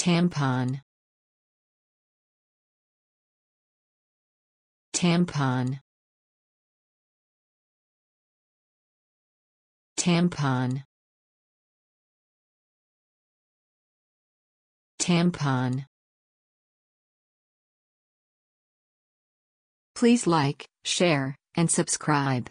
Tampon. Tampon. Tampon. Tampon. Please like, share, and subscribe.